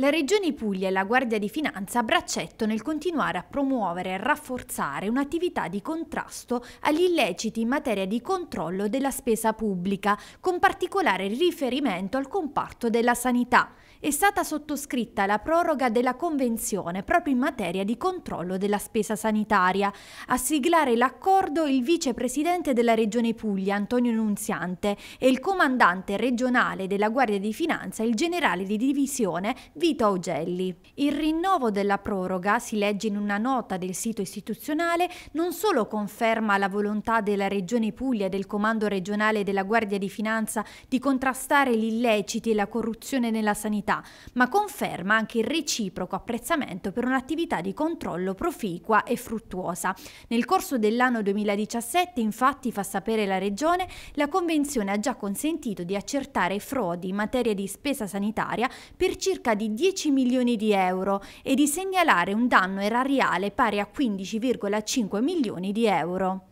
La Regione Puglia e la Guardia di Finanza a braccetto nel continuare a promuovere e rafforzare un'attività di contrasto agli illeciti in materia di controllo della spesa pubblica, con particolare riferimento al comparto della sanità. È stata sottoscritta la proroga della Convenzione proprio in materia di controllo della spesa sanitaria. A siglare l'accordo il vicepresidente della Regione Puglia, Antonio Nunziante, e il comandante regionale della Guardia di Finanza, il generale di divisione, Vito Vito Augelli. Il rinnovo della proroga, si legge in una nota del sito istituzionale, non solo conferma la volontà della Regione Puglia e del Comando regionale della Guardia di Finanza di contrastare gli illeciti e la corruzione nella sanità, ma conferma anche il reciproco apprezzamento per un'attività di controllo proficua e fruttuosa. Nel corso dell'anno 2017, infatti, fa sapere la Regione, la Convenzione ha già consentito di accertare frodi in materia di spesa sanitaria per circa di 10 milioni di euro e di segnalare un danno erariale pari a 15,5 milioni di euro.